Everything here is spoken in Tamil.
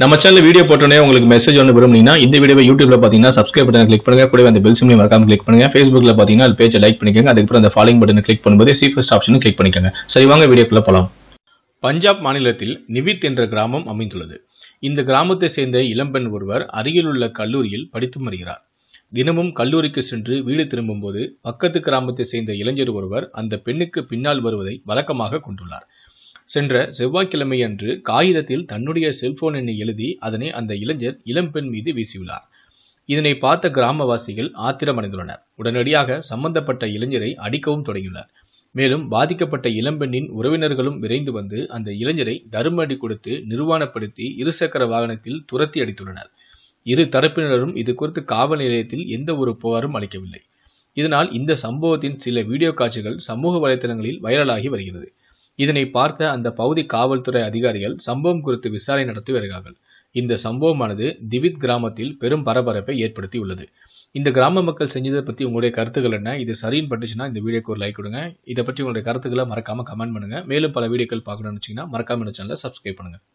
நம்ம சேனல் வீடியோ போட்டோன்னே உங்களுக்கு மெசேஜ் ஒன்று விரும்புனீங்கன்னா இந்த வீடியோ யூடியூப்ல பார்த்தீங்கன்னா சப்ஸ்கிரைப் பட்டன் கிளிக் பண்ணுங்க கூட அந்த பெல் சிம்லையும் மறக்காம கிளிக் பண்ணுங்க ஃபேஸ்புக்ல பார்த்தீங்கன்னா அது பேஜை லைக் பண்ணிக்கோங்க அதுக்கப்புறம் அந்த ஃபாலோயிங் பட்டன் கிளிக் பண்ணும்போது சீஃபஸ்ட் ஆப்ஷனும் கிளிக் பண்ணிக்கோங்க சரி வாங்க வீடியோக்குள்ள போகலாம் பஞ்சாப் மாநிலத்தில் நிவித் என்ற கிராமம் அமைந்துள்ளது இந்த கிராமத்தை சேர்ந்த இளம்பெண் ஒருவர் அருகில் உள்ள கல்லூரியில் படித்து வருகிறார் தினமும் கல்லூரிக்கு சென்று வீடு திரும்பும்போது பக்கத்து கிராமத்தை சேர்ந்த இளைஞர் ஒருவர் அந்த பெண்ணுக்கு பின்னால் வருவதை வழக்கமாக கொண்டுள்ளார் சென்ற செவ்வாய்க்கிழமையன்று காகிதத்தில் தன்னுடைய செல்போன் எண்ணை எழுதி அதனை அந்த இளைஞர் இளம்பெண் மீது வீசியுள்ளார் இதனை பார்த்த கிராமவாசிகள் ஆத்திரமடைந்துள்ளனர் உடனடியாக சம்பந்தப்பட்ட இளைஞரை அடிக்கவும் தொடங்கினர் மேலும் பாதிக்கப்பட்ட இளம்பெண்ணின் உறவினர்களும் விரைந்து வந்து அந்த இளைஞரை தருமடி கொடுத்து நிர்வாணப்படுத்தி இருசக்கர வாகனத்தில் துரத்தி அடித்துள்ளனர் இரு தரப்பினரும் இது குறித்து காவல் நிலையத்தில் எந்த ஒரு புகாரும் அளிக்கவில்லை இதனால் இந்த சம்பவத்தின் சில வீடியோ காட்சிகள் சமூக வலைதளங்களில் வைரலாகி வருகிறது இதனை பார்த்த அந்த பகுதி காவல்துறை அதிகாரிகள் சம்பவம் குறித்து விசாரணை நடத்தி வருகிறார்கள் இந்த சம்பவமானது திவித் கிராமத்தில் பெரும் பரபரப்பை ஏற்படுத்தி உள்ளது இந்த கிராம மக்கள் செஞ்சதை பற்றி உங்களுடைய கருத்துக்கள் என்ன இது சரின்னு பட்டுச்சுன்னா இந்த வீடியோக்கு ஒரு லைக் கொடுங்க இதை பற்றி உங்களுடைய கருத்துக்களை மறக்காம கமெண்ட் பண்ணுங்கள் மேலும் பல வீடியோக்கள் பார்க்கணும்னு வச்சிங்கன்னா மறக்காமல் இந்த சேனலை சப்ஸ்கிரைப் பண்ணுங்கள்